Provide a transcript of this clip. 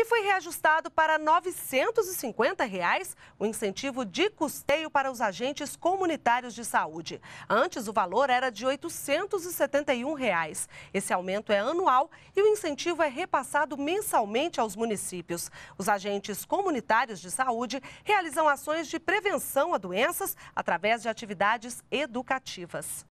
e foi reajustado para R$ 950 o incentivo de custeio para os agentes comunitários de saúde. Antes, o valor era de R$ 871. Esse aumento é anual e o incentivo é repassado mensalmente aos municípios. Os agentes comunitários de saúde realizam ações de prevenção a doenças através de atividades educativas.